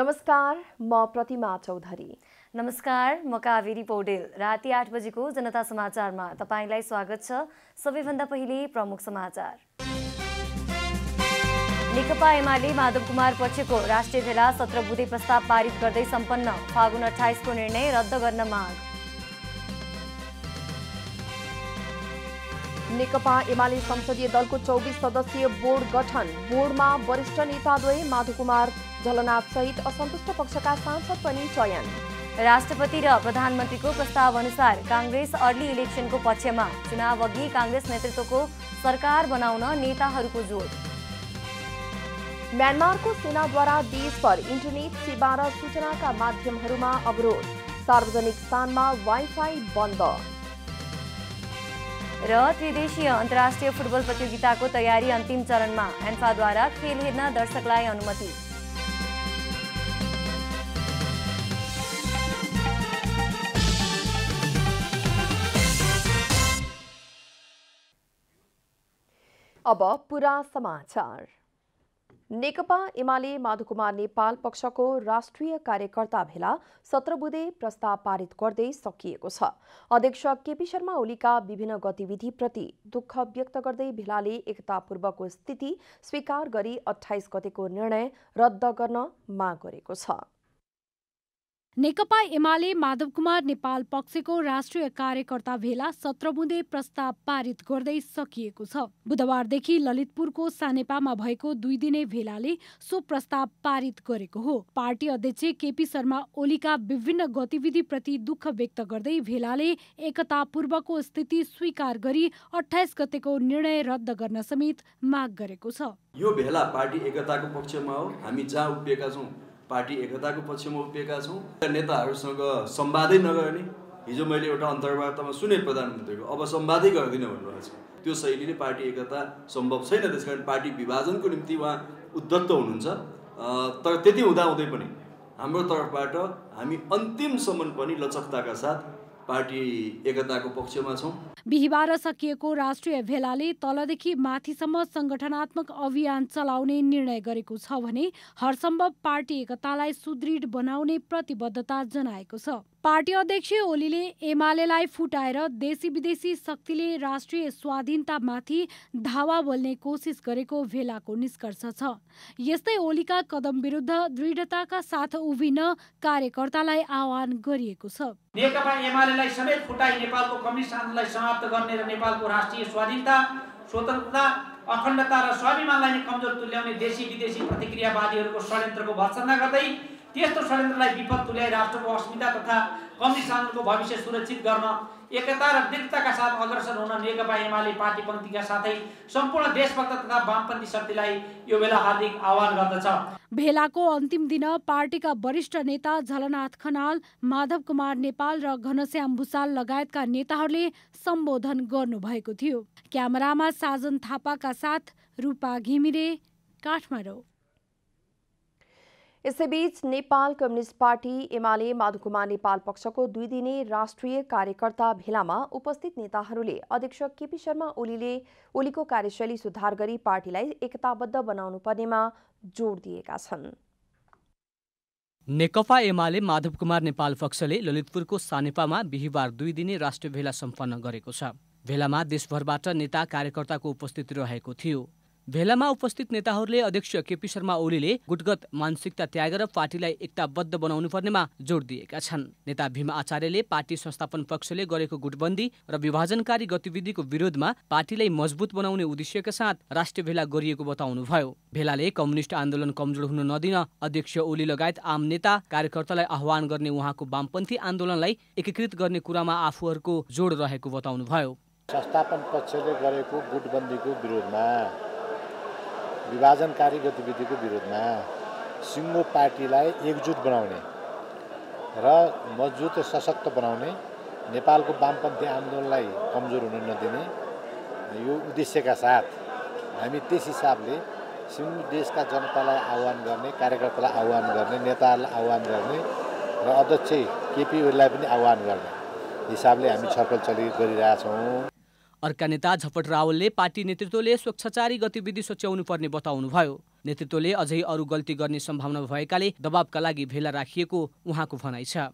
नमस्कार म प्रतिमा चौधरी नमस्कार म कावेरी पौडेल राति आठ बजेको जनता समाचारमा तपाईँलाई स्वागत छ सबैभन्दा पहिले प्रमुख समाचार नेकपा एमाले माधव कुमार पक्षको राष्ट्रिय भेला सत्र बुधे प्रस्ताव पारित गर्दै सम्पन्न फागुन अठाइसको निर्णय रद्द गर्न माग नेकपा एमाले संसदीय दलको चौबिस सदस्यीय बोर्ड गठन बोर्डमा वरिष्ठ नेताद्वय माधव कुमार सहित असन्तुष्ट पक्षका सांसद पनि चयन राष्ट्रपति र प्रधानमन्त्रीको प्रस्ताव अनुसार काङ्ग्रेस अर्ली इलेक्सनको पक्षमा चुनाव अघि काङ्ग्रेस नेतृत्वको सरकार बनाउन नेताहरूको जोड म्यानमारको सेनाद्वारा देश पर इन्टरनेट सेवा र सूचनाका माध्यमहरूमा अवरोध सार्वजनिक स्थानमा वाइफाई बन्द र त्रिदेशीय अन्तर्राष्ट्रिय फुटबल प्रतियोगिताको तयारी अन्तिम चरणमा एन्फाद्वारा खेल हेर्न दर्शकलाई अनुमति अब पुरा समाचार नेकपा एमाले माधुकुमार नेपाल पक्षको राष्ट्रिय कार्यकर्ता भेला सत्र बुधे प्रस्ताव पारित गर्दै सकिएको छ अध्यक्ष केपी शर्मा ओलीका विभिन्न गतिविधिप्रति दुःख व्यक्त गर्दै भेलाले एकतापूर्वको स्थिति स्वीकार गरी अठाइस गतेको निर्णय रद्द गर्न माग गरेको छ नेकपा एमाले माधव कुमार नेपाल पक्षको राष्ट्रिय कार्यकर्ता भेला सत्र बुँदे प्रस्ताव पारित गर्दै सकिएको छ बुधबारदेखि ललितपुरको सानेपामा भएको दुई दिने भेलाले सो प्रस्ताव पारित गरेको हो पार्टी अध्यक्ष केपी शर्मा ओलीका विभिन्न गतिविधिप्रति दुःख व्यक्त गर्दै भेलाले एकतापूर्वको स्थिति स्वीकार गरी अठाइस गतेको निर्णय रद्द गर्न समेत माग गरेको छ यो भेला पार्टी एकताको पक्षमा हो हामी जहाँ उभिएका छौँ पार्टी एकताको पक्षमा उभिएका छौँ नेताहरूसँग सम्वादै नगर्ने हिजो मैले एउटा अन्तर्वार्तामा सुने प्रधानमन्त्रीको अब सम्वादै गर्दिनँ भन्नुभएको छ त्यो शैलीले पार्टी एकता सम्भव छैन त्यस कारण पार्टी विभाजनको निम्ति उहाँ उद्धत्त हुनुहुन्छ तर त्यति हुँदाहुँदै पनि हाम्रो तर्फबाट हामी अन्तिमसम्म पनि लचकताका साथ पार्टी एकताको पक्षमा छौँ बिहिबार सकिएको राष्ट्रिय भेलाले तलदेखि माथिसम्म संगठनात्मक अभियान चलाउने निर्णय गरेको छ भने हरसम्भव पार्टी एकतालाई सुदृढ बनाउने प्रतिबद्धता जनाएको छ पार्टी अध्यक्ष ओलीले एमालेलाई फुटाएर देशी विदेशी शक्तिले राष्ट्रिय स्वाधीनतामाथि धावा बोल्ने कोसिस गरेको भेलाको निष्कर्ष छ यस्तै ओलीका कदम विरुद्ध दृढताका साथ उभिन कार्यकर्तालाई आह्वान गरिएको छ नेकपा एमालेलाई समेत फुटाई नेपालको कम्युनिस्ट आन्दोलनलाई समाप्त गर्ने र नेपालको राष्ट्रिय स्वाधीनता स्वतन्त्रता अखण्डता र स्वाभिमानलाई नै कमजोर तुल्याउने देशी विदेशी प्रतिक्रियावादीहरूको षड्यन्त्रको भर्सना गर्दै त्यस्तो षड्यन्त्रलाई विपद तुल्याई राष्ट्रको अस्मिता तथा कम्युनिस्ट आन्दोलनको भविष्य सुरक्षित गर्न एकता र दृढताका साथ अग्रसर हुन नेकपा एमाले पार्टी पङ्क्तिका साथै सम्पूर्ण देशभक्त तथा वामपन्थी शक्तिलाई यो बेला हार्दिक आह्वान गर्दछ भेलाको अन्तिम दिन पार्टीका वरिष्ठ नेता झलनाथ खनाल माधव कुमार नेपाल र घनश्याम भुसाल लगायतका नेताहरूले सम्बोधन गर्नुभएको थियो क्यामेरामा साजन थापाका साथ रूपा घिमिरे काठमाडौँ यसैबीच नेपाल कम्युनिस्ट पार्टी एमाले माधुकुमा नेपाल पक्षको दुई दिने राष्ट्रिय कार्यकर्ता भेलामा उपस्थित नेताहरूले अध्यक्ष केपी शर्मा ओलीले ओलीको कार्यशैली सुधार गरी पार्टीलाई एकताबद्ध बनाउनु पर्नेमा जोड दिएका छन् नेकपा एमाले माधव कुमार नेपाल पक्षले ललितपुरको सानेपामा बिहिबार दुई दिने राष्ट्रिय भेला सम्पन्न गरेको छ भेलामा देशभरबाट नेता कार्यकर्ताको उपस्थिति रहेको थियो भेलामा उपस्थित नेताहरूले अध्यक्ष केपी शर्मा ओलीले गुटगत मानसिकता त्यागेर पार्टीलाई एकताबद्ध बनाउनु पर्नेमा जोड दिएका छन् नेता भीमा आचार्यले पार्टी संस्थापन पक्षले गरेको गुटबन्दी र विभाजनकारी गतिविधिको विरोधमा पार्टीलाई मजबुत बनाउने उद्देश्यका साथ राष्ट्रिय भेला गरिएको बताउनुभयो भेलाले कम्युनिष्ट आन्दोलन कमजोर हुन नदिन अध्यक्ष ओली लगायत आम नेता कार्यकर्तालाई आह्वान गर्ने उहाँको वामपन्थी आन्दोलनलाई एकीकृत गर्ने कुरामा आफूहरूको जोड रहेको बताउनुभयो संस्थापन पक्षले गरेको गुटबन्दीको विरोधमा विभाजनकारी गतिविधिको विरोधमा सिङ्गो पार्टीलाई एकजुट बनाउने र मजबुत सशक्त बनाउने नेपालको वामपन्थी आन्दोलनलाई कमजोर हुन नदिने यो उद्देश्यका साथ हामी त्यस हिसाबले सिङ्गो देशका जनतालाई आह्वान गर्ने कार्यकर्तालाई आह्वान गर्ने नेताहरूलाई आह्वान गर्ने र अध्यक्ष केपी ओलीलाई पनि आह्वान गर्ने हिसाबले हामी छलफल चलि गरिरहेछौँ अर्का नेता झपट रावलले पार्टी नेतृत्वले स्वच्छचारी गतिविधि सोच्याउनु पर्ने बताउनुभयो नेतृत्वले अझै अरू गल्ती गर्ने सम्भावना भएकाले दबावका लागि भेला राखिएको उहाँको भनाइ छ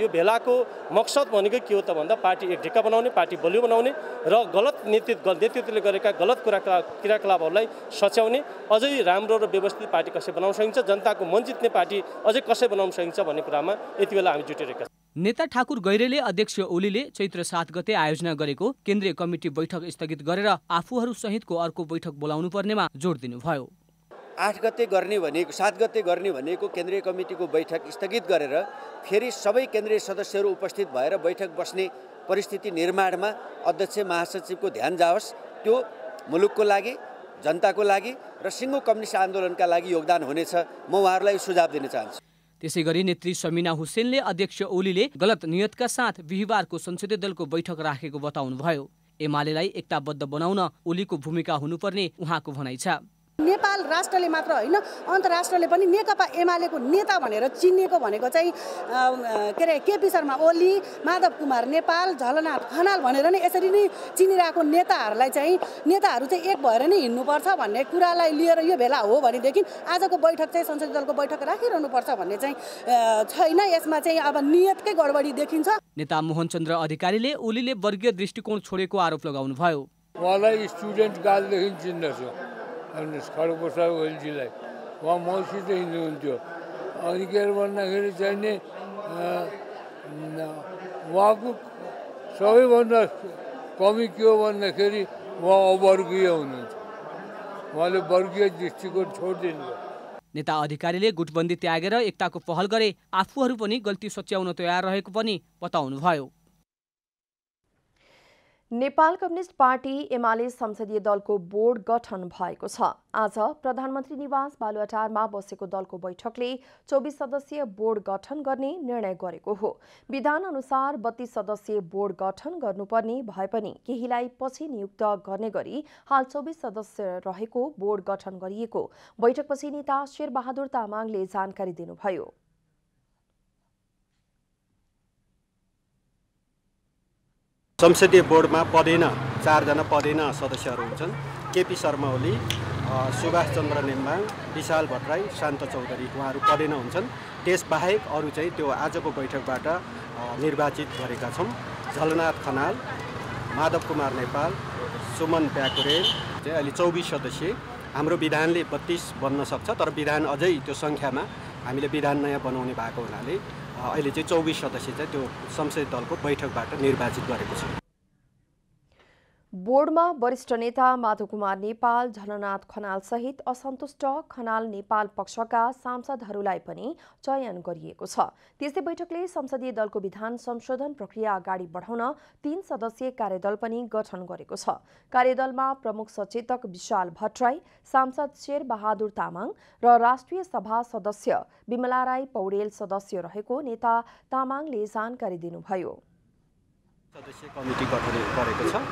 यो भेलाको मकसद भनेको के हो त भन्दा पार्टी एक ढिक्का बनाउने पार्टी बलियो बनाउने र गलत नेतृत्व नेतृत्वले गरेका गलत कुरा क्रियाकलापहरूलाई सच्याउने अझै राम्रो र व्यवस्थित पार्टी कसरी बनाउन सकिन्छ जनताको मन जित्ने पार्टी अझै कसरी बनाउन सकिन्छ भन्ने कुरामा यति बेला हामी जुटिरहेका छौँ नेता ठाकुर गैरेले अध्यक्ष ओलीले चैत्र सात गते आयोजना गरेको केन्द्रीय कमिटी बैठक स्थगित गरेर आफूहरू सहितको अर्को बैठक बोलाउनु पर्नेमा जोड दिनुभयो आठ गते गर्ने भनेको सात गते गर्ने भनेको केन्द्रीय कमिटीको बैठक स्थगित गरेर फेरि सबै केन्द्रीय सदस्यहरू उपस्थित भएर बैठक बस्ने परिस्थिति निर्माणमा अध्यक्ष महासचिवको ध्यान जाओस् त्यो मुलुकको लागि जनताको लागि र सिङ्गो कम्युनिस्ट आन्दोलनका लागि योगदान हुनेछ म उहाँहरूलाई सुझाव दिन चाहन्छु त्यसै गरी नेत्री समिना हुसेनले अध्यक्ष ओलीले गलत नियतका साथ बिहिबारको संसदीय दलको बैठक राखेको बताउनुभयो एमालेलाई एकताबद्ध बनाउन ओलीको भूमिका हुनुपर्ने उहाँको भनाइ छ नेपाल राष्ट्रले मात्र होइन अन्तर्राष्ट्रले पनि नेकपा एमालेको नेता भनेर चिनिएको भनेको चाहिँ के अरे केपी शर्मा ओली माधव कुमार नेपाल झलनाथ खनाल भनेर नै यसरी नै चिनिरहेको नेताहरूलाई चाहिँ नेताहरू चाहिँ एक भएर नै हिँड्नुपर्छ भन्ने कुरालाई लिएर यो भेला हो भनेदेखि आजको बैठक चाहिँ संसदीय दलको बैठक राखिरहनुपर्छ भन्ने चाहिँ छैन यसमा चाहिँ अब नियतकै गडबडी देखिन्छ नेता मोहन चन्द्र अधिकारीले ओलीले वर्गीय दृष्टिकोण छोडेको आरोप लगाउनुभयो उहाँलाई स्टुडेन्ट कालदेखि चिन्दछु अनि खडक प्रसाद ओलीजीलाई उहाँ मसित हिँड्नुहुन्थ्यो अनि के अरे भन्दाखेरि चाहिँ नि उहाँको सबैभन्दा कमी के हो भन्दाखेरि उहाँ अवर्गीय हुनुहुन्छ उहाँले वर्गीय दृष्टिकोण छोडिदिनु नेता अधिकारीले गुटबन्दी त्यागेर एकताको पहल गरे आफूहरू पनि गल्ती सच्याउन तयार रहेको पनि बताउनुभयो नेपाल कम्युनिस्ट पार्टी एमाले संसदीय दलको बोर्ड गठन भएको छ आज प्रधानमन्त्री निवास बालुवाटारमा बसेको दलको बैठकले चौबिस सदस्यीय बोर्ड गठन गर्ने निर्णय गरेको हो विधान अनुसार बत्तीस सदस्यीय बोर्ड गठन गर्नुपर्ने भए पनि केहीलाई पछि नियुक्त गर्ने गरी हाल चौबिस सदस्य रहेको बोर्ड गठन गरिएको बैठकपछि नेता शेरबहादुर तामाङले जानकारी दिनुभयो संसदीय बोर्डमा पदेन चारजना पदेन सदस्यहरू हुन्छन् केपी शर्मा ओली सुभाष चन्द्र नेम्बाङ विशाल भट्टराई शान्त चौधरी उहाँहरू पदेन हुन्छन् त्यसबाहेक अरू चाहिँ त्यो आजको बैठकबाट निर्वाचित गरेका छौँ झलनाथ खनाल माधव कुमार नेपाल सुमन प्याकुरे चाहिँ अहिले चौबिस सदस्य हाम्रो विधानले बत्तिस बन्न सक्छ तर विधान अझै त्यो सङ्ख्यामा हामीले विधान नयाँ बनाउने भएको हुनाले अहिले चाहिँ चौबिस सदस्य चाहिँ त्यो संसदीय दलको बैठकबाट निर्वाचित गरेको छ बोर्डमा वरिष्ठ नेता माधव कुमार नेपाल खनाल सहित असन्तुष्ट खनाल नेपाल पक्षका सांसदहरूलाई पनि चयन गरिएको छ त्यस्तै बैठकले संसदीय दलको विधान संशोधन प्रक्रिया अगाडि बढाउन तीन सदस्यीय कार्यदल पनि गठन गरेको छ कार्यदलमा प्रमुख सचेतक विशाल भट्टराई सांसद शेरबहादुर तामाङ र राष्ट्रिय सभा सदस्य विमला राई पौडेल सदस्य रहेको नेता तामाङले जानकारी दिनुभयो सदस्य कमिटी गठन गरेको छ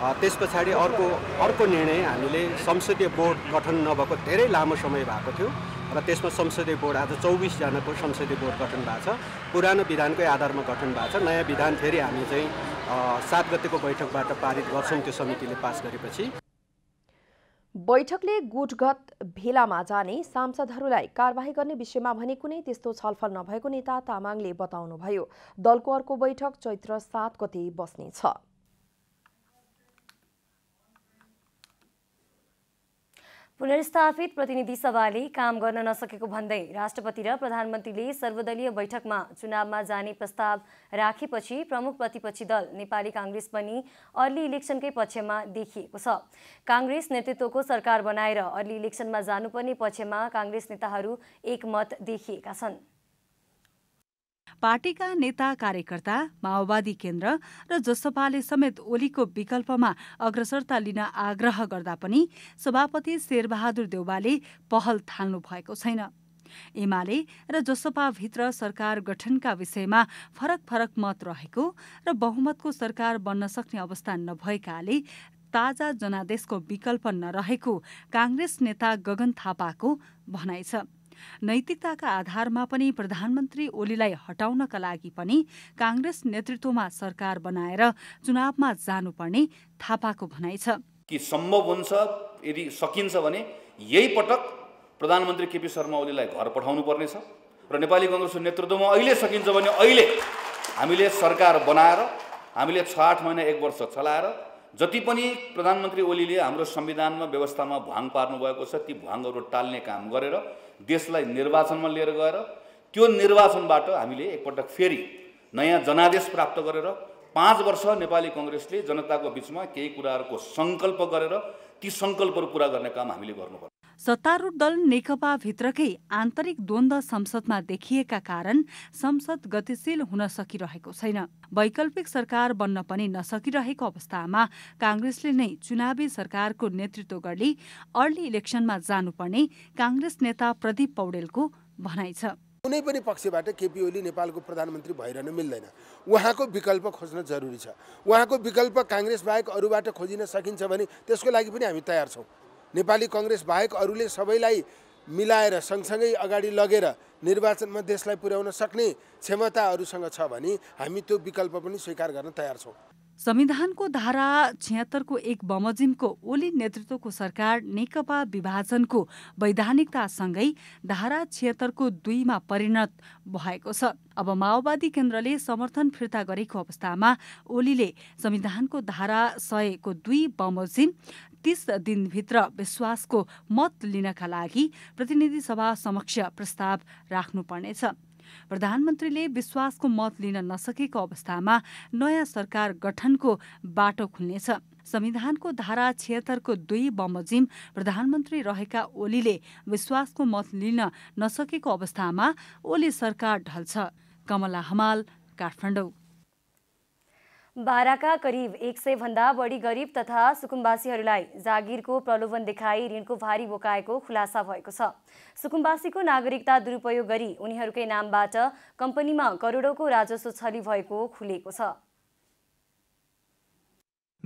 त्यस पछाडि अर्को अर्को निर्णय हामीले संसदीय बोर्ड गठन नभएको धेरै लामो समय भएको थियो र त्यसमा संसदीय बोर्ड आज चौबिसजनाको संसदीय बोर्ड गठन भएको छ पुरानो विधानकै आधारमा गठन भएको छ नयाँ विधान फेरि हामी चाहिँ सात गतिको बैठकबाट पारित गर्छौँ त्यो समितिले पास गरेपछि बैठकले गुटगत भेलामा जाने सांसदहरूलाई कारवाही गर्ने विषयमा भने कुनै त्यस्तो छलफल नभएको नेता तामाङले बताउनुभयो दलको अर्को बैठक चैत्र सात गते बस्नेछ पुनर्स्थापित प्रतिनिधि सभाले काम गर्न नसकेको भन्दै राष्ट्रपति र प्रधानमन्त्रीले सर्वदलीय बैठकमा चुनावमा जाने प्रस्ताव राखेपछि प्रमुख प्रतिपक्षी दल नेपाली काङ्ग्रेस पनि अर्ली इलेक्सनकै पक्षमा देखिएको छ काङ्ग्रेस नेतृत्वको सरकार बनाएर अर्ली इलेक्सनमा जानुपर्ने पक्षमा काङ्ग्रेस नेताहरू एकमत देखिएका छन् पार्टीका नेता कार्यकर्ता माओवादी केन्द्र र जसपाले समेत ओलीको विकल्पमा अग्रसरता लिन आग्रह गर्दा पनि सभापति शेरबहादुर देउवाले पहल थाल्नु भएको छैन एमाले र जसपाभित्र सरकार गठनका विषयमा फरक फरक मत रहेको र बहुमतको सरकार बन्न सक्ने अवस्था नभएकाले ताजा जनादेशको विकल्प नरहेको काङ्ग्रेस नेता गगन थापाको भनाइ छ नैतिकताका आधारमा पनि प्रधानमन्त्री ओलीलाई हटाउनका लागि पनि काङ्ग्रेस नेतृत्वमा सरकार बनाएर चुनावमा जानुपर्ने थापाको भनाइ छ कि सम्भव हुन्छ यदि सकिन्छ भने यही पटक प्रधानमन्त्री केपी शर्मा ओलीलाई घर पठाउनु पर्नेछ र नेपाली कङ्ग्रेसको नेतृत्वमा अहिले सकिन्छ भने अहिले हामीले सरकार बनाएर हामीले छ आठ महिना एक वर्ष चलाएर जति पनि प्रधानमन्त्री ओलीले हाम्रो संविधानमा व्यवस्थामा भुवाङ पार्नुभएको छ ती भुवाङहरू टाल्ने काम गरेर देशलाई निर्वाचनमा लिएर गएर त्यो निर्वाचनबाट हामीले एकपटक फेरि नयाँ जनादेश प्राप्त गरेर पाँच वर्ष नेपाली कङ्ग्रेसले जनताको बिचमा केही कुराहरूको सङ्कल्प गरेर ती सङ्कल्पहरू पुरा गर्ने काम हामीले गर्नुपर्छ सत्तारूढ दल नेकपाभित्रकै आन्तरिक द्वन्द संसदमा देखिएका कारण संसद गतिशील हुन सकिरहेको छैन वैकल्पिक सरकार बन्न पनि नसकिरहेको अवस्थामा काङ्ग्रेसले नै चुनावी सरकारको नेतृत्व गर्दै अर्ली इलेक्सनमा जानुपर्ने काङ्ग्रेस नेता प्रदीप पौडेलको भनाइ छ कुनै पनि पक्षबाट केपी ओली नेपालको प्रधानमन्त्री भइरहनु मिल्दैन उहाँको विकल्प खोज्न जरुरी छ उहाँको विकल्प काङ्ग्रेस बाहेक अरूबाट खोजिन सकिन्छ भने त्यसको लागि पनि हामी तयार छौँ नेपाली कङ्ग्रेस बाहेक अरूले सबैलाई मिलाएर सँगसँगै अगाडि लगेर निर्वाचनमा देशलाई पुर्याउन सक्ने क्षमताहरूसँग छ भने हामी त्यो विकल्प पनि स्वीकार गर्न तयार छौँ संविधानको धारा छिहत्तरको एक बमोजिमको ओली नेतृत्वको सरकार नेकपा विभाजनको वैधानिकतासँगै धारा छिहत्तरको दुईमा परिणत भएको छ अब माओवादी केन्द्रले समर्थन फिर्ता गरेको अवस्थामा ओलीले संविधानको धारा सयको दुई बमोजिम तीस दिनभित्र विश्वासको मत लिनका लागि प्रतिनिधि सभा समक्ष प्रस्ताव राख्नुपर्नेछ प्रधानमन्त्रीले विश्वासको मत लिन नसकेको अवस्थामा नयाँ सरकार गठनको बाटो खुल्नेछ संविधानको धारा छिहत्तरको दुई बमोजिम प्रधानमन्त्री रहेका ओलीले विश्वासको मत लिन नसकेको अवस्थामा ओली सरकार ढल्छ कमला हमाल काठमाडौँ बाराका करिब एक सय भन्दा बढी गरिब तथा सुकुम्बासीहरूलाई जागिरको प्रलोभन देखाई ऋणको भारी बोकाएको खुलासा भएको छ सुकुम्बासीको नागरिकता दुरुपयोग गरी उनीहरूकै नामबाट कम्पनीमा करोडौँको राजस्व छली भएको खुलेको छ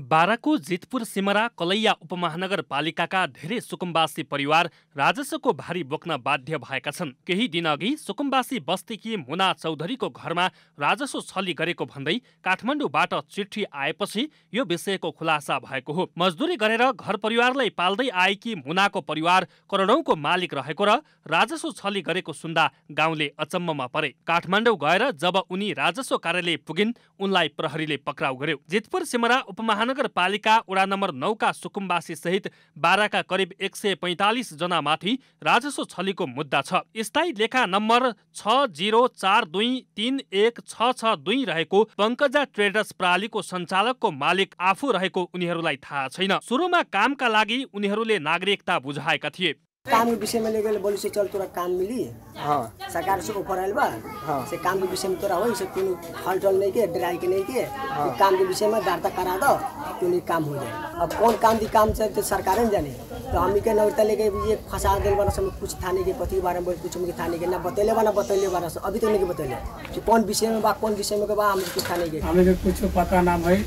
बाराको जितपुर सिमरा कलैया उपमहानगरपालिकाका धेरै सुकुम्बासी परिवार राजस्वको भारी बोक्न बाध्य भएका छन् केही दिनअघि सुकुम्बासी बस्तीकी मुना चौधरीको घरमा राजस्व छली गरेको भन्दै काठमाडौँबाट चिठी आएपछि यो विषयको खुलासा भएको हो मजदुरी गरेर घर परिवारलाई पाल्दै आएकी मुनाको परिवार करोडौँको मालिक रहेको र राजस्व छली गरेको सुन्दा गाउँले अचम्ममा परे काठमाडौँ गएर जब उनी राजस्व कार्यालय पुगिन् उनलाई प्रहरीले पक्राउ गर्यो जितपुर सिमरा उपमहा महानगरपालिका वडा नम्बर नौका सुकुम्बासी सहित बाह्रका करिब एक सय पैँतालिस जनामाथि राजस्व छलीको मुद्दा छ स्थायी लेखा नम्बर छ जिरो चार दुई तिन एक छ छ दुई रहेको पङ्कजा ट्रेडर्स प्रणालीको सञ्चालकको मालिक आफू रहेको उनीहरूलाई थाहा छैन सुरुमा कामका लागि उनीहरूले नागरिकता बुझाएका थिए काम के विषय में लेके बोली से चल तोरा काम मिली हाँ सरकार से ऊपर आयल बा हाँ से काम के विषय में तोरा हो से तू हल टल नहीं के ड्राई के नहीं के हाँ। काम के विषय में वार्ता करा दो तू काम हो जाए अब कौन काम दी काम से तो सरकार ने जाने तो हम के नवरता लेके ये फंसा दिल बना सब कुछ थाने के पति के बारे में कुछ मुझे थाने के ना बतेले बना बतेले बना सब अभी तो नहीं के बतेले कि कौन विषय में बा कौन विषय में के बा हम कुछ थाने के हमें के कुछ पता ना भाई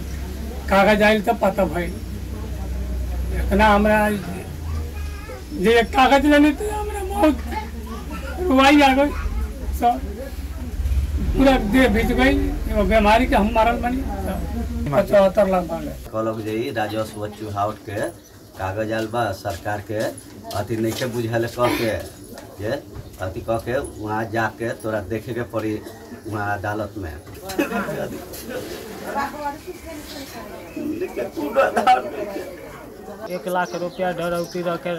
कागज आयल तो पता भाई इतना हमरा जे एक कागज लेने थे हमारा मौत रुवाई आ गई सब पूरा दे भेज गई वो बीमारी के हम मारल बनी पचहत्तर लाख मांगे कहलक जे राजस्व चुहावट के कागज आल बा सरकार के अति नहीं के बुझल कह के जे अति कह के वहाँ जाके तोरा देखे के पड़ी वहाँ अदालत में आधार एक लाख रुपया डरौती रखे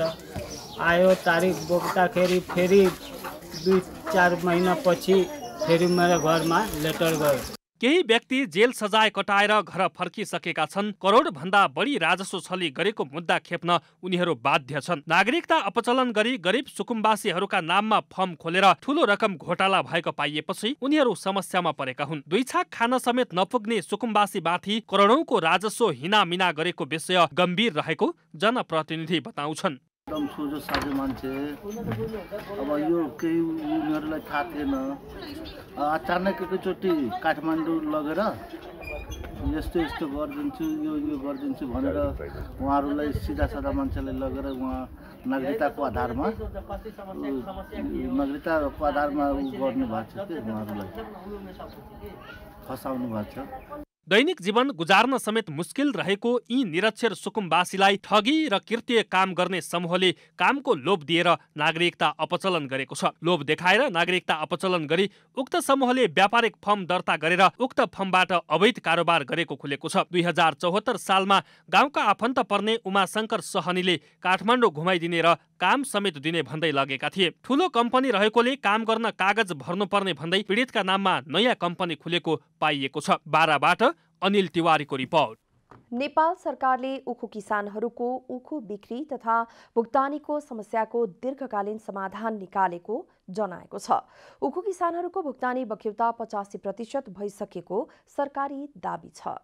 आयो तारीख बोगता खेरी फेरी दू चार महीना पची फेरी मेरे घर में लेटर गए केही व्यक्ति जेल सजाय कटाएर घर फर्किसकेका छन् करोडभन्दा बढी राजस्व छली गरेको मुद्दा खेप्न उनीहरू बाध्य छन् नागरिकता अपचलन गरी गरिब सुकुम्बासीहरूका नाममा फर्म खोलेर ठूलो रकम घोटाला भएको पाइएपछि उनीहरू समस्यामा परेका हुन् दुई छाक खान समेत नपुग्ने सुकुम्बासीमाथि करोडौंको राजस्व हिनामिना गरेको विषय गम्भीर रहेको जनप्रतिनिधि बताउँछन् एकदम सोझो साझो मान्छे अब यो केही उनीहरूलाई थाहा थिएन अचानक एकैचोटि काठमाडौँ लगेर यस्तो यस्तो गरिदिन्छु यो यो गरिदिन्छु भनेर उहाँहरूलाई सिधा साधा मान्छेलाई लगेर उहाँ नागरिकताको आधारमा नागरिकताको आधारमा उ गर्नु भएको छ कि उहाँहरूलाई फसाउनु भएको छ दैनिक जीवन गुजार्न समेत मुस्किल रहेको यी निरक्षर सुकुम्बासीलाई ठगी र कृत्य काम गर्ने समूहले कामको लोभ दिएर नागरिकता अपचलन गरेको छ लोभ देखाएर नागरिकता अपचलन गरी उक्त समूहले व्यापारिक फर्म दर्ता गरेर उक्त फर्मबाट अवैध कारोबार गरेको खुलेको छ दुई हजार चौहत्तर सालमा गाउँका आफन्त पर्ने उमाशङ्कर सहनीले काठमाडौँ घुमाइदिने र काम समेत दिने भन्दै लगेका थिए ठुलो कम्पनी रहेकोले काम गर्न कागज भर्नुपर्ने भन्दै पीडितका नाममा नयाँ कम्पनी खुलेको पाइएको छ बाह्रबाट अनिल तिवारीको रिपोर्ट नेपाल सरकारले उखु किसानहरूको उखु बिक्री तथा भुक्तानीको समस्याको दीर्घकालीन समाधान निकालेको जनाएको छ उखु किसानहरूको भुक्तानी बक्यौता पचासी प्रतिशत भइसकेको सरकारी दावी छ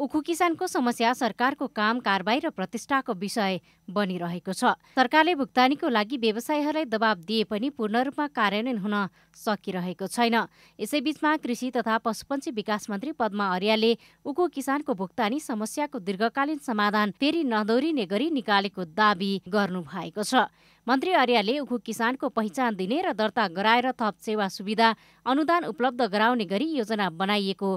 उखु किसानको समस्या सरकारको काम कारबाही र प्रतिष्ठाको विषय बनिरहेको छ सरकारले भुक्तानीको लागि व्यवसायहरूलाई दबाब दिए पनि पूर्ण रूपमा कार्यान्वयन हुन सकिरहेको छैन यसैबीचमा कृषि तथा पशुपन्छी विकास मन्त्री पद्मा अर्यालले उखु किसानको भुक्तानी समस्याको दीर्घकालीन समाधान फेरि नदौरिने गरी निकालेको दावी गर्नु भएको छ मन्त्री अर्यालले उखु किसानको पहिचान दिने र दर्ता गराएर थप सेवा सुविधा अनुदान उपलब्ध गराउने गरी योजना बनाइएको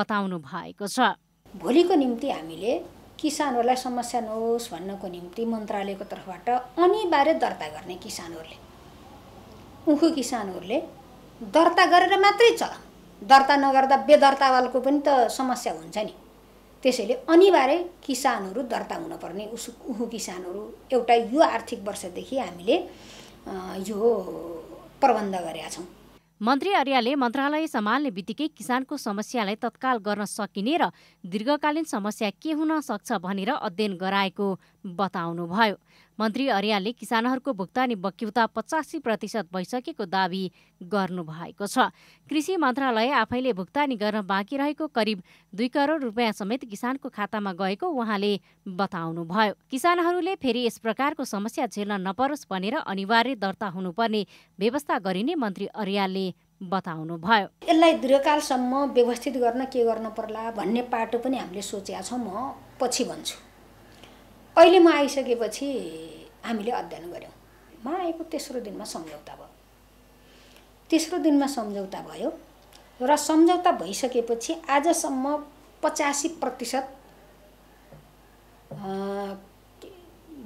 बताउनु भएको छ भोलिको निम्ति हामीले किसानहरूलाई समस्या नहोस् भन्नको निम्ति मन्त्रालयको तर्फबाट अनिवार्य दर्ता गर्ने किसानहरूले उखु किसानहरूले दर्ता गरेर मात्रै छ दर्ता नगर्दा बेदर्तावालको पनि त समस्या हुन्छ नि त्यसैले अनिवार्य किसानहरू दर्ता हुनुपर्ने उसु उखु किसानहरू एउटा यो आर्थिक वर्षदेखि हामीले यो प्रबन्ध गरेका छौँ मन्त्री अर्यालले मन्त्रालय सम्हाल्ने बित्तिकै किसानको समस्यालाई तत्काल गर्न सकिने र दीर्घकालीन समस्या के हुन सक्छ भनेर अध्ययन गराएको बताउनुभयो मन्त्री अर्यालले किसानहरूको भुक्तानी बक्यौता पचासी प्रतिशत भइसकेको दावी गर्नुभएको छ कृषि मन्त्रालय आफैले भुक्तानी गर्न बाँकी रहेको करिब दुई करोड रुपियाँ समेत किसानको खातामा गएको उहाँले बताउनुभयो किसानहरूले फेरि यस प्रकारको समस्या झेल्न नपरोस् भनेर अनिवार्य दर्ता हुनुपर्ने व्यवस्था गरिने मन्त्री अर्यालले बताउनुभयो यसलाई दीर्घकालसम्म व्यवस्थित गर्न के गर्नु पर्ला भन्ने पाटो पनि हामीले सोचेका छौँ म पछि भन्छु अहिले म आइसकेपछि हामीले अध्ययन गऱ्यौँ म आएको तेस्रो दिनमा सम्झौता भयो तेस्रो दिनमा सम्झौता भयो र सम्झौता भइसकेपछि आजसम्म पचासी प्रतिशत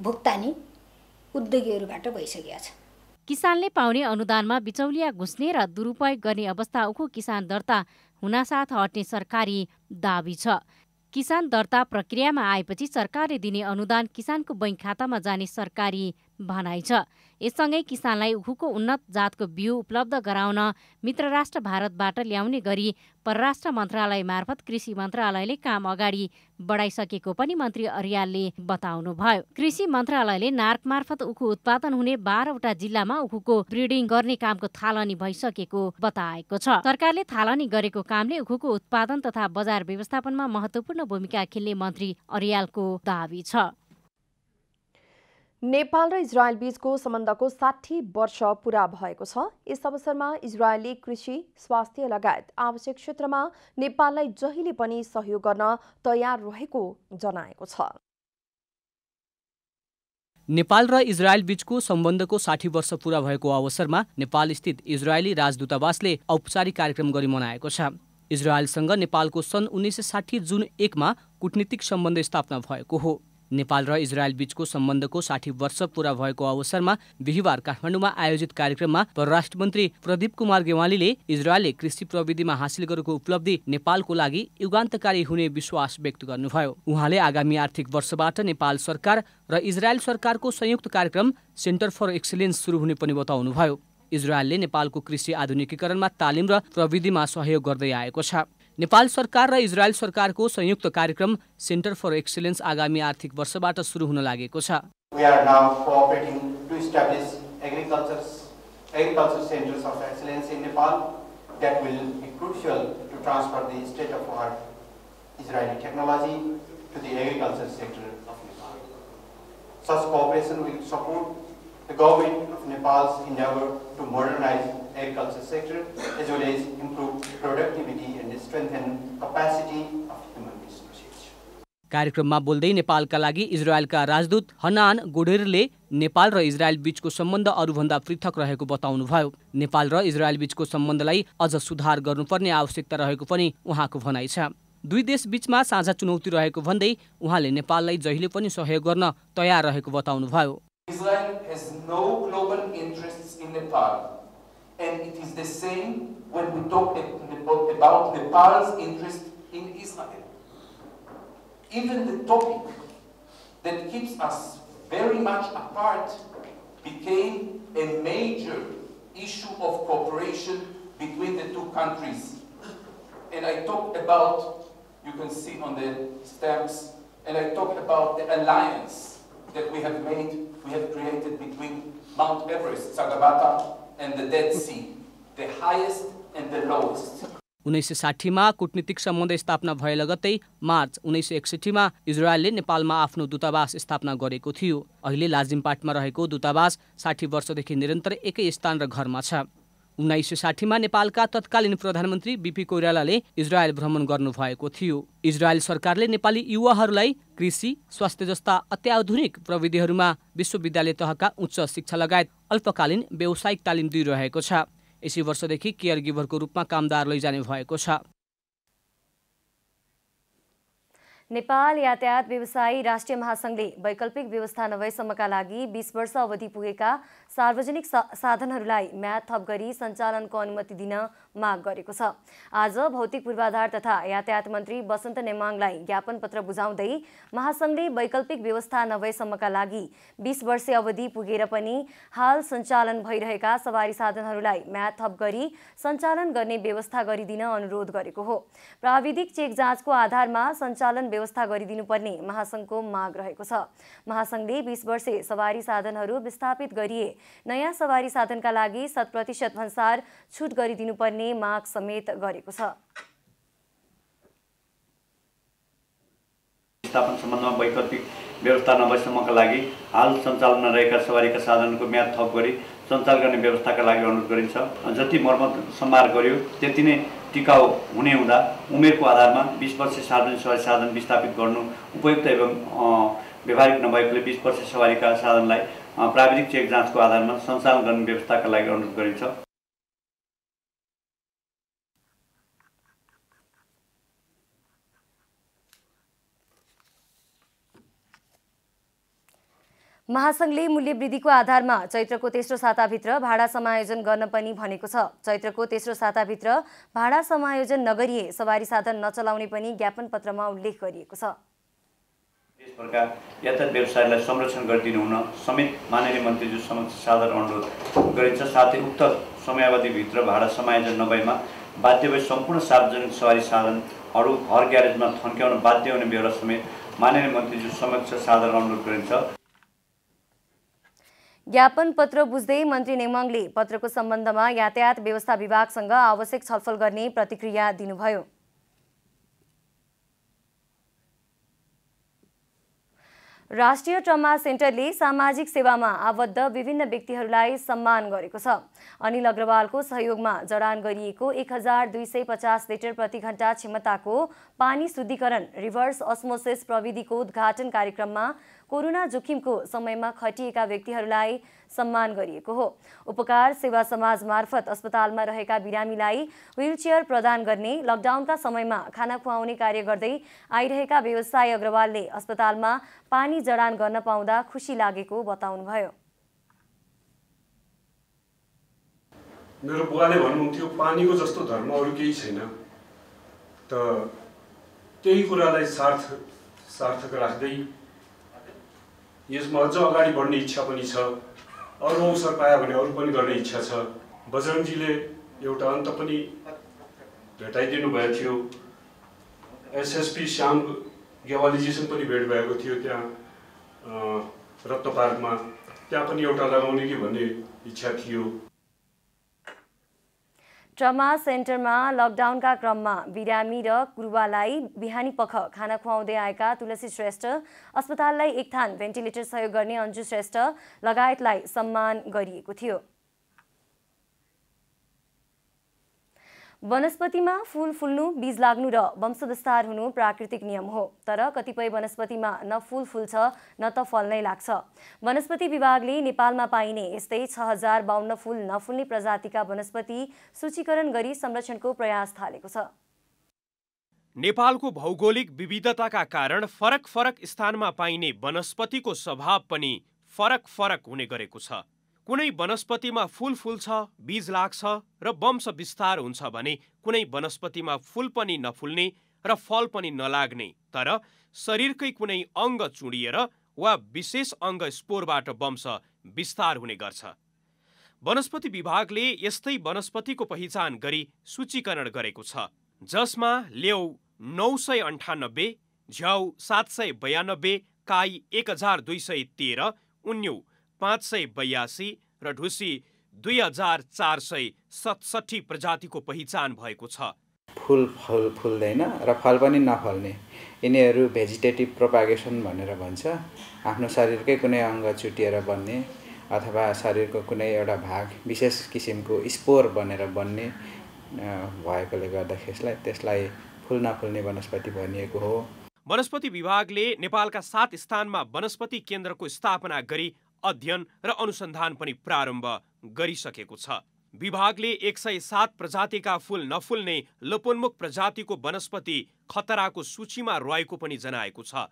भुक्तानी उद्योगीहरूबाट भइसकेको छ किसानले पाउने अनुदानमा बिचौलिया घुस्ने र दुरुपयोग गर्ने अवस्था उखु किसान दर्ता हुनासाथ हट्ने सरकारी दावी छ किसान दर्ता प्रक्रियामा आएपछि सरकारले दिने अनुदान किसानको बैङ्क खातामा जाने सरकारी भनाइ छ यससँगै किसानलाई उखुको उन्नत जातको बिउ उपलब्ध गराउन मित्र राष्ट्र भारतबाट ल्याउने गरी परराष्ट्र मन्त्रालय मार्फत कृषि मन्त्रालयले काम अगाडि बढाइसकेको पनि मन्त्री अरियालले बताउनुभयो कृषि मन्त्रालयले नार्क मार्फत उखु उत्पादन हुने बाह्रवटा जिल्लामा उखुको ब्रिडिङ गर्ने कामको थालनी भइसकेको बताएको छ सरकारले थालनी गरेको कामले उखुको उत्पादन तथा बजार व्यवस्थापनमा महत्त्वपूर्ण भूमिका खेल्ने मन्त्री अरियालको दावी छ नेपाल र इजरायल बीचको सम्बन्धको साठी वर्ष पूरा भएको छ यस अवसरमा इजरायलले कृषि स्वास्थ्य लगायत आवश्यक क्षेत्रमा नेपाललाई जहिले पनि सहयोग गर्न तयार रहेको जनाएको छ नेपाल र इजरायल बीचको सम्बन्धको साठी वर्ष पूरा भएको अवसरमा नेपालस्थित इजरायली राजदूतावासले औपचारिक कार्यक्रम गरी मनाएको छ इजरायलसँग नेपालको सन् उन्नाइस सय साठी जुन एकमा कूटनीतिक सम्बन्ध स्थापना भएको हो नेपाल र इजरायल बीचको सम्बन्धको साठी वर्ष पूरा भएको अवसरमा बिहिबार काठमाडौँमा आयोजित कार्यक्रममा परराष्ट्र मन्त्री प्रदीप कुमार गेवालीले इजरायलले कृषि प्रविधिमा हासिल गरेको उपलब्धि नेपालको लागि युगान्तकारी हुने विश्वास व्यक्त गर्नुभयो उहाँले आगामी आर्थिक वर्षबाट नेपाल सरकार र इजरायल सरकारको संयुक्त कार्यक्रम सेन्टर फर एक्सिलेन्स सुरु हुने पनि बताउनुभयो इजरायलले नेपालको कृषि आधुनिकीकरणमा तालिम र प्रविधिमा सहयोग गर्दै आएको छ नेपाल सरकार र इजरायल सरकारको संयुक्त कार्यक्रम सेन्टर फर एक्सिलेन्स आगामी आर्थिक वर्षबाट सुरु हुन लागेको छ Such cooperation will support the government of Nepal's endeavor to modernize agriculture sector as well as improve productivity and strengthen capacity of human resources. कार्यक्रममा बोल्दै नेपालका लागि इजरायलका राजदूत हनान गोडेरले नेपाल र इजरायल बीचको सम्बन्ध अरूभन्दा पृथक रहेको बताउनुभयो नेपाल र इजरायल बीचको सम्बन्धलाई अझ सुधार गर्नुपर्ने आवश्यकता रहेको पनि उहाँको भनाइ छ दुई देश बीचमा साझा चुनौती रहेको भन्दै उहाँले नेपाललाई जहिले पनि सहयोग गर्न तयार रहेको बताउनुभयो Israel has no global interests in Nepal. And it is the same when we talk about Nepal's interest in Israel. Even the topic that keeps us very much apart became a major issue of cooperation between the two countries. And I talk about, you can see on the stamps, and I talk about the alliance that we have made we have created between Mount Everest, Sagabata, and the Dead Sea, the highest and the lowest. उन्नाइस सय साठीमा कुटनीतिक सम्बन्ध स्थापना भए लगत्तै March उन्नाइस सय एकसठीमा इजरायलले नेपालमा आफ्नो दूतावास स्थापना गरेको थियो अहिले लाजिमपाटमा रहेको दूतावास साठी वर्षदेखि निरन्तर एकै स्थान र घरमा छ उन्नाइस सय साठीमा नेपालका तत्कालीन प्रधानमन्त्री बिपी कोइरालाले इजरायल भ्रमण गर्नुभएको थियो इजरायल सरकारले नेपाली युवाहरूलाई कृषि स्वास्थ्य जस्ता अत्याधुनिक प्रविधिहरूमा विश्वविद्यालय तहका उच्च शिक्षा लगायत अल्पकालीन व्यावसायिक तालिम दिइरहेको छ यसै वर्षदेखि केयर गिभरको रूपमा कामदार लैजाने भएको छ नेपाल यातायात व्यवसायी राष्ट्रिय महासङ्घले वैकल्पिक व्यवस्था नभएसम्मका लागि बिस वर्ष अवधि पुगेका सार्वजनिक सा साधनहरूलाई म्याद थप गरी सञ्चालनको अनुमति दिन माग गरेको छ आज भौतिक पूर्वाधार तथा यातायात मन्त्री वसन्त नेमाङलाई ज्ञापन पत्र बुझाउँदै महासङ्घले वैकल्पिक व्यवस्था नभएसम्मका लागि बिस वर्षे अवधि पुगेर पनि हाल सञ्चालन भइरहेका सवारी साधनहरूलाई म्याथ थप गरी सञ्चालन गर्ने व्यवस्था गरिदिन अनुरोध गरेको हो प्राविधिक चेक जाँचको आधारमा सञ्चालन व्यवस्था गरिदिनुपर्ने महासङ्घको माग रहेको छ महासङ्घले बिस वर्षे सवारी साधनहरू विस्थापित गरिए नयाँ सवारी साधनका लागि शत प्रतिशत भन्सार छुट गरिदिनुपर्ने गर्ने माग समेत गरेको छ स्थापन सम्बन्धमा वैकल्पिक व्यवस्था नभएसम्मका लागि हाल सञ्चालनमा रहेका सवारीका साधनको म्याद थप गरी सञ्चाल गर्ने व्यवस्थाका लागि अनुरोध गरिन्छ जति मर्मत सम्हार गरियो त्यति नै टिकाउ हुने हुँदा उमेरको आधारमा बिस वर्ष सार्वजनिक सवारी साधन विस्थापित गर्नु उपयुक्त एवं व्यवहारिक नभएकोले बिस वर्ष सवारीका साधनलाई प्राविधिक चेक जाँचको आधारमा सञ्चालन गर्ने व्यवस्थाका लागि अनुरोध गरिन्छ महासङ्घले मूल्यवृद्धिको आधारमा चैत्रको तेस्रो साताभित्र भाडा समायोजन गर्न पनि भनेको छ चैत्रको तेस्रो साताभित्र भाडा समायोजन नगरिए सवारी साधन नचलाउने पनि ज्ञापन पत्रमा उल्लेख गरिएको छ यस यातायात व्यवसायलाई संरक्षण गरिदिनु हुन समेत माननीय मन्त्रीज्यू समक्ष साधारण अनुरोध गरिन्छ साथै उक्त समयावधिभित्र भाडा समायोजन नभएमा बाध्य भए सम्पूर्ण सार्वजनिक सवारी साधनहरू घर ग्यारेजमा थन्क्याउन बाध्य हुने बेहोरा समेत माननीय मन्त्रीज्यू समक्ष साधारण अनुरोध गरिन्छ ज्ञापन पत्र बुझ्दै मन्त्री नेमाङले पत्रको सम्बन्धमा यातायात व्यवस्था विभागसँग आवश्यक छलफल गर्ने प्रतिक्रिया दिनुभयो राष्ट्रिय ट्रमा सेन्टरले सामाजिक सेवामा आबद्ध विभिन्न व्यक्तिहरूलाई सम्मान गरेको छ अनिल अग्रवालको सहयोगमा जडान गरिएको एक हजार दुई सय पचास लिटर प्रति घण्टा क्षमताको पानी शुद्धिकरण रिभर्स अस्मोसिस प्रविधिको उद्घाटन कार्यक्रममा कोरोना जोखिमको समयमा खटिएका व्यक्तिहरूलाई सम्मान गरिएको हो उपकार सेवा समाज मार्फत अस्पतालमा रहेका बिरामीलाई चेयर प्रदान गर्ने लकडाउनका समयमा खाना खुवाउने कार्य गर्दै आइरहेका व्यवसाय अग्रवालले अस्पतालमा पानी जडान गर्न पाउँदा खुसी लागेको बताउनुभयो मेरो बुवाले पानीको जस्तो धर्म अरू केही छैन त त्यही कुरालाई सार्थ सार्थक राख्दै यसमा अझ अगाडि बढ्ने इच्छा पनि छ अरू अवसर पायो भने अरू पनि गर्ने इच्छा छ बजरङजीले एउटा अन्त पनि भेटाइदिनु भएको थियो एसएसपी श्याम गेवालीजीसँग पनि भेट भएको थियो त्यहाँ रत्न पार्कमा त्यहाँ पनि एउटा लगाउने कि भन्ने इच्छा थियो ट्रमा सेन्टरमा लकडाउनका क्रममा बिरामी र कुरुवालाई बिहानी पख खाना खुवाउँदै आएका तुलसी श्रेष्ठ अस्पताललाई एक थान भेन्टिलेटर सहयोग गर्ने अन्जु श्रेष्ठ लगायतलाई सम्मान गरिएको थियो वनस्पतिमा फुल फुल्नु बीज लाग्नु र वंश विस्तार हुनु प्राकृतिक नियम हो तर कतिपय वनस्पतिमा न फुल फुल्छ न त फल नै लाग्छ वनस्पति विभागले नेपालमा पाइने यस्तै छ हजार बाहन्न फुल नफुल्ने प्रजातिका वनस्पति सूचीकरण गरी संरक्षणको प्रयास थालेको छ नेपालको भौगोलिक विविधताका कारण फरक फरक स्थानमा पाइने वनस्पतिको स्वभाव पनि फरक फरक हुने गरेको छ कुनै वनस्पतिमा फुल फुल्छ बीज लाग्छ र वंश विस्तार हुन्छ भने कुनै वनस्पतिमा फुल पनि नफुल्ने र फल पनि नलाग्ने तर शरीरकै कुनै अङ्ग चुडिएर वा विशेष अङ्ग स्पोरबाट वंश विस्तार हुने गर्छ वनस्पति विभागले यस्तै वनस्पतिको पहिचान गरी सूचीकरण गरेको छ जसमा लेउ नौ सय अन्ठानब्बे झ्याउ सात सय बयानब्बे काई एक हजार दुई सय तेह्र उन्यु पाँच सय बयासी र ढुसी दुई हजार चार सय सतसठी प्रजातिको पहिचान भएको छ फुल फल फुल्दैन र फल पनि नफल्ने यिनीहरू भेजिटेटिभ प्रोपागेसन भनेर भन्छ आफ्नो शरीरकै कुनै अङ्ग छुटिएर बन्ने अथवा शरीरको कुनै एउटा भाग विशेष किसिमको स्पोर बनेर बन्ने भएकोले गर्दाखेरि यसलाई त्यसलाई फुल नफुल्ने वनस्पति भनिएको हो वनस्पति विभागले नेपालका सात स्थानमा वनस्पति केन्द्रको स्थापना गरी अध्ययन र अनुसन्धान पनि प्रारम्भ गरिसकेको छ विभागले एक सय सात प्रजातिका फूल नफुल्ने लोपोन्मुख प्रजातिको वनस्पति खतराको सूचीमा रहेको पनि जनाएको छ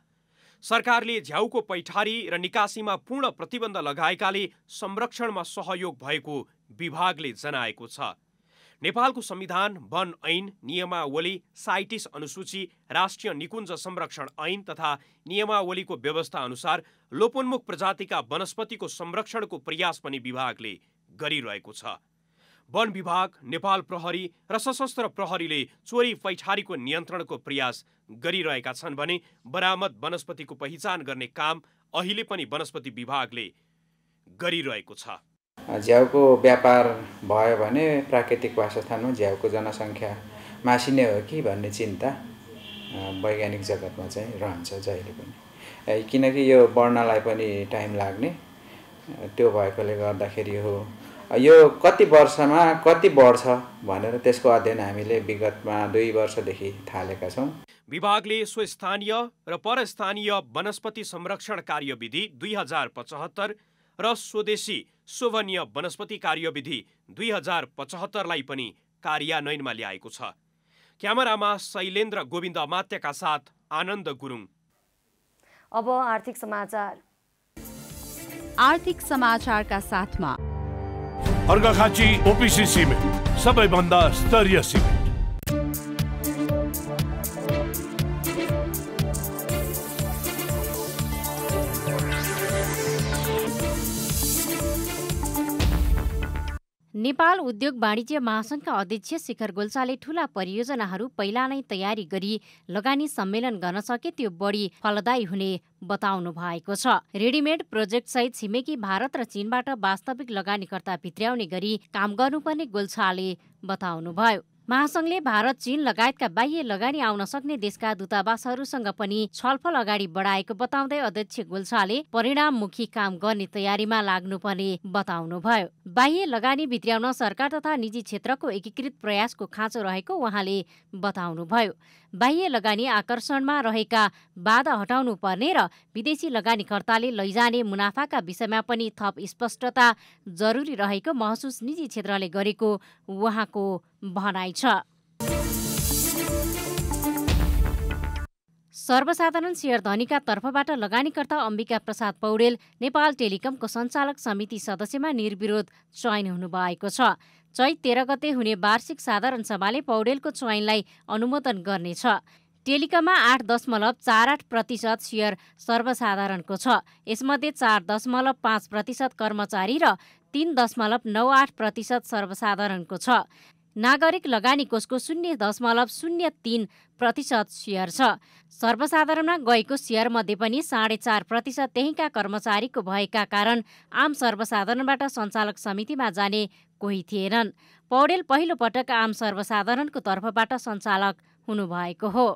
सरकारले झ्याउको पैठारी र निकासीमा पूर्ण प्रतिबन्ध लगाएकाले संरक्षणमा सहयोग भएको विभागले जनाएको छ नेपालको संविधान वन ऐन नियमावली साइटिस अनुसूची राष्ट्रिय निकुञ्ज संरक्षण ऐन तथा नियमावलीको व्यवस्था अनुसार लोपोन्मुख प्रजातिका वनस्पतिको संरक्षणको प्रयास पनि विभागले गरिरहेको छ वन विभाग नेपाल प्रहरी र सशस्त्र प्रहरीले चोरी पैठारीको नियन्त्रणको प्रयास गरिरहेका छन् भने बरामद वनस्पतिको पहिचान गर्ने काम अहिले पनि वनस्पति विभागले गरिरहेको छ झ्याउको व्यापार भयो भने प्राकृतिक वासस्थानमा झ्याउको जनसङ्ख्या मासिने हो कि भन्ने चिन्ता वैज्ञानिक जगतमा चाहिँ रहन्छ जहिले पनि किनकि यो बढ्नलाई पनि टाइम लाग्ने त्यो भएकोले गर्दाखेरि हो यो कति वर्षमा कति बढ्छ भनेर त्यसको अध्ययन हामीले विगतमा दुई वर्षदेखि थालेका छौँ विभागले स्वस्थानीय र परस्थानीय वनस्पति संरक्षण कार्यविधि दुई हजार पचहत्तर र स्वदेशी शोभनीय वनस्पति कार्यविधि दुई हजार पचहत्तरलाई पनि कार्यान्वयनमा ल्याएको छ क्यामेरामा शैलेन्द्र गोविन्द अमात्यका साथ आनन्द गुरुङ अब आर्थिक समाचार आर्थिक समाचारका साथमा अर्घाखाँची ओपिसी सिमेन्ट सबैभन्दा स्तरीय सिमेन्ट नेपाल उद्योग वाणिज्य महासङ्घका अध्यक्ष शिखर गोल्चाले ठूला परियोजनाहरू पहिला नै तयारी गरी लगानी सम्मेलन गर्न सके त्यो बढी फलदायी हुने बताउनु भएको छ रेडिमेड सहित छिमेकी भारत र चीनबाट वास्तविक लगानीकर्ता भित्र्याउने गरी काम गर्नुपर्ने गोल्छाले बताउनुभयो महासङ्घले भारत चीन लगायतका बाह्य लगानी आउन सक्ने देशका दूतावासहरूसँग पनि छलफल अगाडि बढाएको बताउँदै अध्यक्ष गोल्छाले परिणाममुखी काम गर्ने तयारीमा लाग्नुपर्ने बताउनुभयो बाह्य लगानी भित्र्याउन सरकार तथा निजी क्षेत्रको एकीकृत प्रयासको खाँचो रहेको उहाँले बताउनुभयो बाह्य लगानी आकर्षणमा रहेका बाधा हटाउनु पर्ने र विदेशी लगानीकर्ताले लैजाने मुनाफाका विषयमा पनि थप स्पष्टता जरुरी रहेको महसुस निजी क्षेत्रले गरेको उहाँको भनाइ छ सर्वसाधारण सेयर धनीका तर्फबाट लगानीकर्ता अम्बिका प्रसाद पौडेल नेपाल टेलिकमको सञ्चालक समिति सदस्यमा निर्विरोध चयन हुनुभएको छ चैत तेह्र गते हुने वार्षिक साधारण सभाले पौडेलको चयनलाई अनुमोदन गर्नेछ टेलिकममा आठ दशमलव चार आठ प्रतिशत सेयर सर्वसाधारणको छ यसमध्ये चार दशमलव पाँच प्रतिशत कर्मचारी र तिन दशमलव नौ आठ प्रतिशत सर्वसाधारणको छ नागरिक लगानी कोषको शून्य दशमलव शून्य तिन प्रतिशत सेयर छ सर्वसाधारणमा गएको सेयरमध्ये पनि साढे चार प्रतिशत त्यहीँका कर्मचारीको भएका कारण आम सर्वसाधारणबाट सञ्चालक समितिमा जाने कोही थिएनन् पौडेल पहिलो पटक आम सर्वसाधारणको तर्फबाट सञ्चालक हुनुभएको हो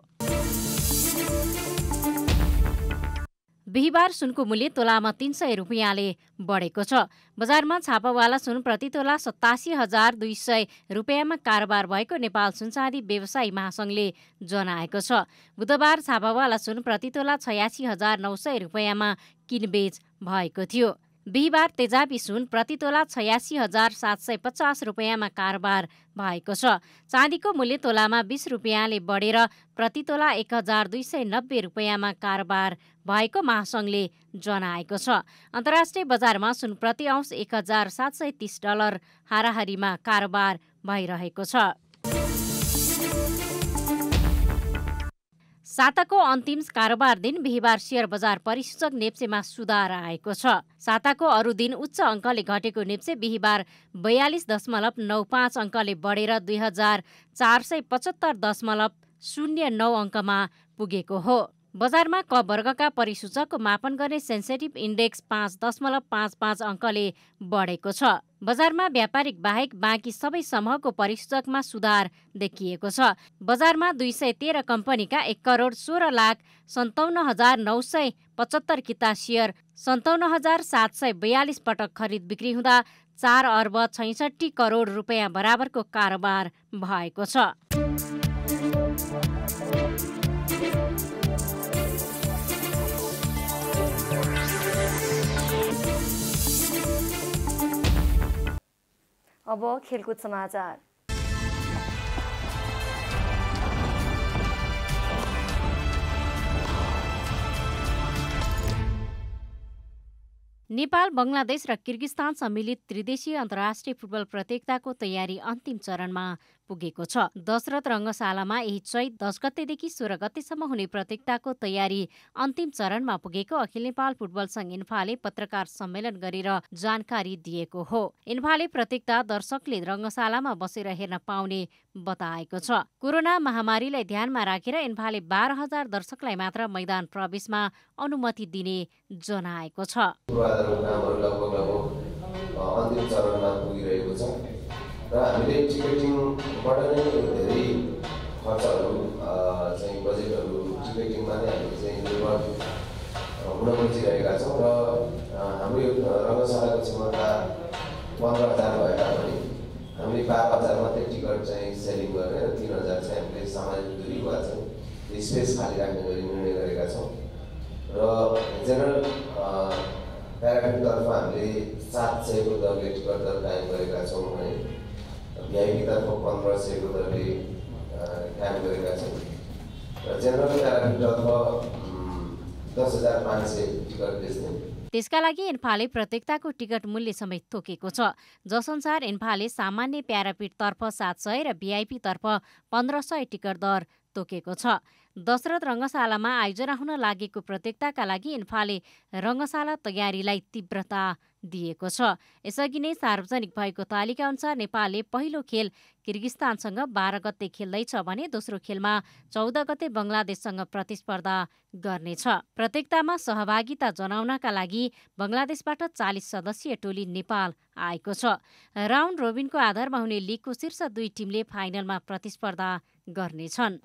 बिहिबार सुनको मूल्य तोलामा तिन सय रुपियाँले बढेको छ बजारमा छापावाला सुन प्रति तोला सत्तासी हजार दुई सय रुपियाँमा कारोबार भएको नेपाल सुनचाँदी व्यवसायी महासङ्घले जनाएको छ बुधबार छापावाला सुन प्रति तोला छयासी हजार नौ सय रुपियाँमा किनबेच भएको थियो बिहिबार तेजाबी सुन प्रतितोला छयासी हजार सात सय पचास रुपियाँमा कारोबार भएको छ चाँदीको मूल्य तोलामा बिस रुपियाँले बढेर प्रतितोला एक हजार दुई सय नब्बे रुपियाँमा कारोबार भएको महासङ्घले जनाएको छ अन्तर्राष्ट्रिय बजारमा सुन प्रति औँस एक हजार सात सय तिस डलर हाराहारीमा कारोबार भइरहेको छ साताको अन्तिम कारोबार दिन बिहिबार सेयर बजार परिसूचक नेप्सेमा सुधार आएको छ साताको अरू दिन उच्च अङ्कले घटेको नेप्से बिहिबार बयालिस दशमलव नौ पाँच अङ्कले बढेर दुई हजार चार सय पचहत्तर दशमलव शून्य नौ अङ्कमा पुगेको हो बजारमा क वर्गका परिसूचकको मापन गर्ने सेन्सेटिभ इन्डेक्स पाँच दशमलव पाँच पाँच अङ्कले बढेको छ बजारमा व्यापारिक बाहेक बाँकी सबै समूहको परिसूचकमा सुधार देखिएको छ बजारमा दुई सय तेह्र कम्पनीका एक करोड सोह्र लाख सन्ताउन्न हजार नौ सय पचहत्तर किता सेयर सन्ताउन्न हजार सात सय बयालिस पटक खरिद बिक्री हुँदा चार अर्ब छैसठी करोड रुपियाँ बराबरको कारोबार भएको छ अब खेलकुद समाचार नेपाल बङ्गलादेश र किर्गिस्तान सम्मिलित त्रिदेशीय अन्तर्राष्ट्रिय फुटबल प्रतियोगिताको तयारी अन्तिम चरणमा पुगेको छ दशरथ रङ्गशालामा यही चैत दस गतेदेखि सोह्र गतेसम्म हुने प्रतियोगिताको तयारी अन्तिम चरणमा पुगेको अखिल नेपाल फुटबल संघ इन्फाले पत्रकार सम्मेलन गरेर जानकारी दिएको हो इन्फाले प्रतियोगिता दर्शकले रङ्गशालामा बसेर हेर्न पाउने बताएको छ कोरोना महामारीलाई ध्यानमा राखेर इन्फाले बाह्र हजार दर्शकलाई मात्र मैदान प्रवेशमा अनुमति दिने जनाएको छ र हामीले टिकटिङबाट नै धेरै खर्चहरू चाहिँ बजेटहरू टिकटिङमा नै हामीले चाहिँ निर्भर हुन खोजिरहेका छौँ र हाम्रो यो रङ्गशालाको क्षमता पन्ध्र हजार भए तापनि हामीले बाह्र हजार मात्रै टिकट चाहिँ सेलिङ गरेर तिन हजार चाहिँ हामीले सामाजिक दुरी वा चाहिँ स्पेस खाली राख्ने गरी निर्णय गरेका छौँ र जेनरल प्याराग्राफतर्फ हामीले सात सयको दरले टिकट दर कायम गरेका छौँ है न्यायिकतर्फ पन्ध्र सयको दरले काम गरेका छन् र जेनरल क्याराबिट दस हजार पाँच सय टिकट बेच्ने त्यसका लागि एन्फाले प्रत्येकताको टिकट मूल्य समेत तोकेको छ जसअनुसार एन्फाले सामान्य प्यारापिटतर्फ सात सय र भिआइपीतर्फ पन्ध्र सय टिकट दर तोकेको छ दशरथ रङ्गशालामा आयोजना हुन लागेको प्रत्येकताका लागि एन्फाले रङ्गशाला तयारीलाई तीव्रता दिएको छ यसअघि नै सार्वजनिक भएको तालिका अनुसार नेपालले पहिलो खेल किर्गिस्तानसँग बाह्र गते खेल्दैछ भने दोस्रो खेलमा चौध गते बङ्गलादेशसँग प्रतिस्पर्धा गर्नेछ प्रतियोगितामा सहभागिता जनाउनका लागि बङ्गलादेशबाट चालिस सदस्यीय टोली नेपाल आएको छ राउन्ड रोबिनको आधारमा हुने लिगको शीर्ष दुई टिमले फाइनलमा प्रतिस्पर्धा गर्नेछन्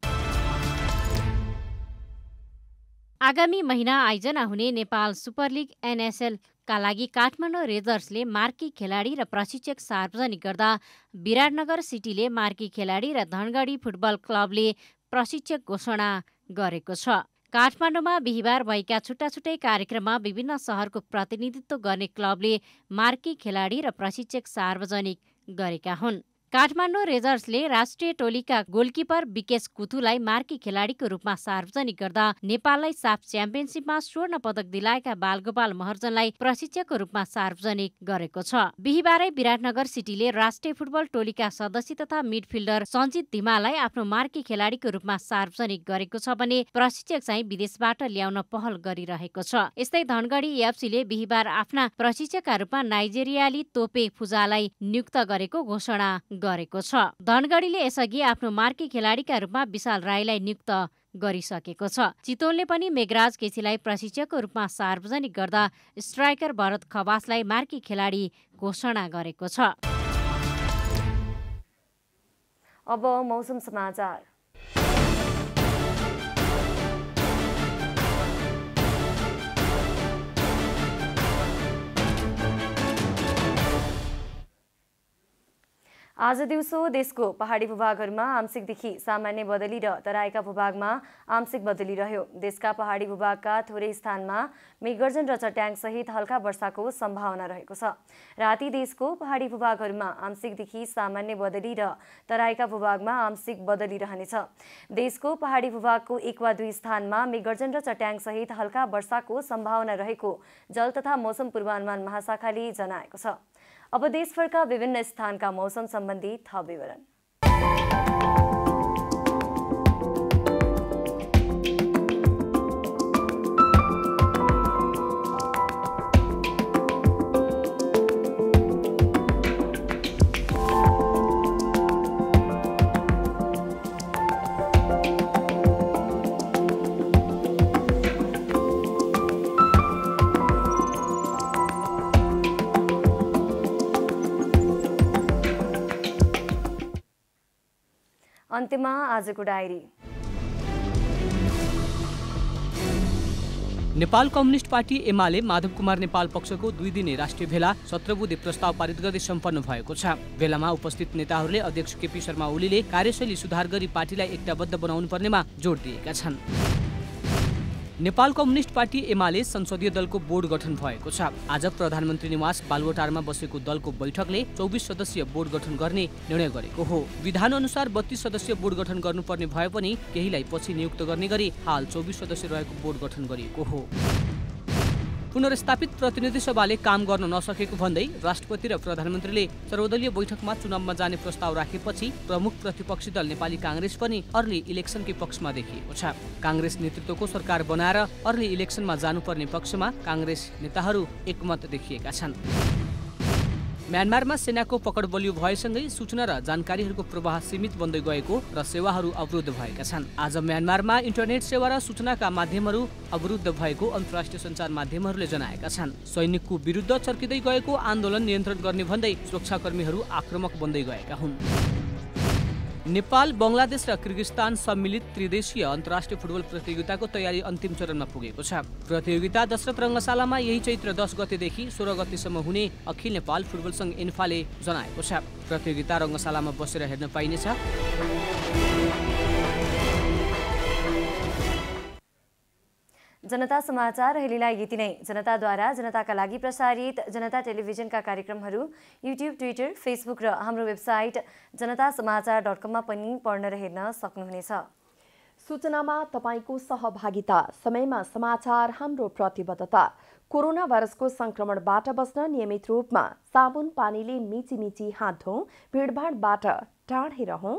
आगामी महिना आयोजना हुने नेपाल सुपर लिग एनएसएल का लागि काठमाडौँ रेजर्सले मार्की खेलाडी र प्रशिक्षक सार्वजनिक गर्दा विराटनगर सिटीले मार्की खेलाडी र धनगढी फुटबल क्लबले प्रशिक्षक घोषणा गरेको छ काठमाडौँमा बिहिबार भएका छुट्टा छुट्टै कार्यक्रममा विभिन्न सहरको प्रतिनिधित्व गर्ने क्लबले मार्की खेलाडी र प्रशिक्षक सार्वजनिक गरेका हुन् काठमाडौँ रेजर्सले राष्ट्रिय टोलीका गोलकिपर विकेश कुथुलाई मार्की खेलाडीको रूपमा सार्वजनिक गर्दा नेपाललाई साफ च्याम्पियनसिपमा स्वर्ण पदक दिलाएका बालगोपाल महर्जनलाई प्रशिक्षकको रूपमा सार्वजनिक गरेको छ बिहिबारै विराटनगर सिटीले राष्ट्रिय फुटबल टोलीका सदस्य तथा मिडफिल्डर सञ्जित धिमालाई आफ्नो मार्की खेलाडीको रूपमा सार्वजनिक गरेको छ भने प्रशिक्षक चाहिँ विदेशबाट ल्याउन पहल गरिरहेको छ यस्तै धनगढी एफसीले बिहिबार आफ्ना प्रशिक्षकका रूपमा नाइजेरियाली तोपे फुजालाई नियुक्त गरेको घोषणा गरेको छ धनगढीले यसअघि आफ्नो मार्की खेलाडीका रूपमा विशाल राईलाई नियुक्त गरिसकेको छ चितवनले पनि मेघराज केसीलाई प्रशिक्षकको रूपमा सार्वजनिक गर्दा स्ट्राइकर भरत खवासलाई मार्की खेलाडी घोषणा गरेको छ अब मौसम समाचार आज दिउँसो देशको पहाडी भूभागहरूमा आंशिकदेखि सामान्य बदली र तराईका भूभागमा आंशिक बदली रह्यो देशका पहाडी भूभागका थोरै स्थानमा मेघगर्जन र चट्याङसहित हल्का वर्षाको सम्भावना रहेको छ राति देशको पहाडी भूभागहरूमा आंशिकदेखि सामान्य बदली र तराईका भूभागमा आंशिक बदली रहनेछ देशको पहाडी भूभागको एक वा दुई स्थानमा मेघगर्जन र चट्याङसहित हल्का वर्षाको सम्भावना रहेको जल तथा मौसम पूर्वानुमान महाशाखाले जनाएको छ अब देशभर का विभिन्न स्थान का मौसम संबंधी था विवरण अन्त्यमा आजको diary Nepal communist party UML Madhav Kumar Nepal पक्षको दुई दिने राष्ट्रिय भेला सत्र बुधे प्रस्ताव पारित गर्दै सम्पन्न भएको छ भेलामा उपस्थित नेताहरूले अध्यक्ष केपी शर्मा ओलीले कार्यशैली सुधार गरी पार्टीलाई एकताबद्ध बनाउनु पर्नेमा जोड दिएका छन् नेपाल कम्युनिस्ट पार्टी एमाले संसदीय दलको बोर्ड गठन भएको छ आज प्रधानमन्त्री निवास बालुवाटारमा बसेको दलको बैठकले चौबिस सदस्यीय बोर्ड गठन गर्ने निर्णय गरेको हो विधान अनुसार बत्तीस सदस्यीय बोर्ड गठन गर्नुपर्ने भए पनि केहीलाई पछि नियुक्त गर्ने गरी हाल चौबिस सदस्य रहेको बोर्ड गठन गरिएको हो पुनर्स्थापित प्रतिनिधि सभाले काम गर्न नसकेको भन्दै राष्ट्रपति र प्रधानमन्त्रीले सर्वदलीय बैठकमा चुनावमा जाने प्रस्ताव राखेपछि प्रमुख प्रतिपक्षी दल नेपाली काङ्ग्रेस पनि अर्ली इलेक्सनकै पक्षमा देखिएको छ काङ्ग्रेस नेतृत्वको सरकार बनाएर अर्ली इलेक्सनमा जानुपर्ने पक्षमा काङ्ग्रेस नेताहरू एकमत देखिएका छन् म्यानमारमा सेनाको पकड बलियो भएसँगै सूचना र जानकारीहरूको प्रवाह सीमित बन्दै गएको र सेवाहरू अवरुद्ध भएका छन् आज म्यानमारमा इन्टरनेट सेवा र सूचनाका माध्यमहरू अवरुद्ध भएको अन्तर्राष्ट्रिय सञ्चार माध्यमहरूले जनाएका छन् सैनिकको विरुद्ध चर्किँदै गएको आन्दोलन नियन्त्रण गर्ने भन्दै सुरक्षाकर्मीहरू आक्रमक बन्दै गएका हुन् नेपाल बङ्गलादेश र किर्गिस्तान सम्मिलित त्रिदेशीय अन्तर्राष्ट्रिय फुटबल प्रतियोगिताको तयारी अन्तिम चरणमा पुगेको छ प्रतियोगिता दशरथ रङ्गशालामा यही चैत्र दस गतेदेखि सोह्र गतेसम्म हुने अखिल नेपाल फुटबल सङ्घ इन्फाले जनाएको छ प्रतियोगिता रङ्गशालामा बसेर हेर्न पाइनेछ जनता समाचार अहिलेलाई यति नै जनताद्वारा जनताका लागि प्रसारित जनता टेलिभिजनका कार्यक्रमहरू युट्युब ट्विटर फेसबुक र हाम्रो वेबसाइट जनता समाचार डट कममा पनि पढ्न र हेर्न सक्नुहुनेछ सूचनामा तपाईँको सहभागिता समयमा समाचार हाम्रो प्रतिबद्धता कोरोना भाइरसको सङ्क्रमणबाट बस्न नियमित रूपमा साबुन पानीले मिची मिची हात धोँ भिडभाडबाट टाढै रहँ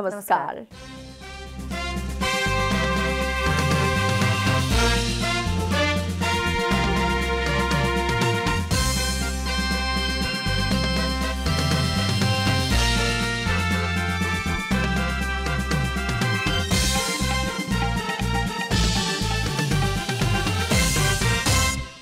नमस्कार, नमस्कार।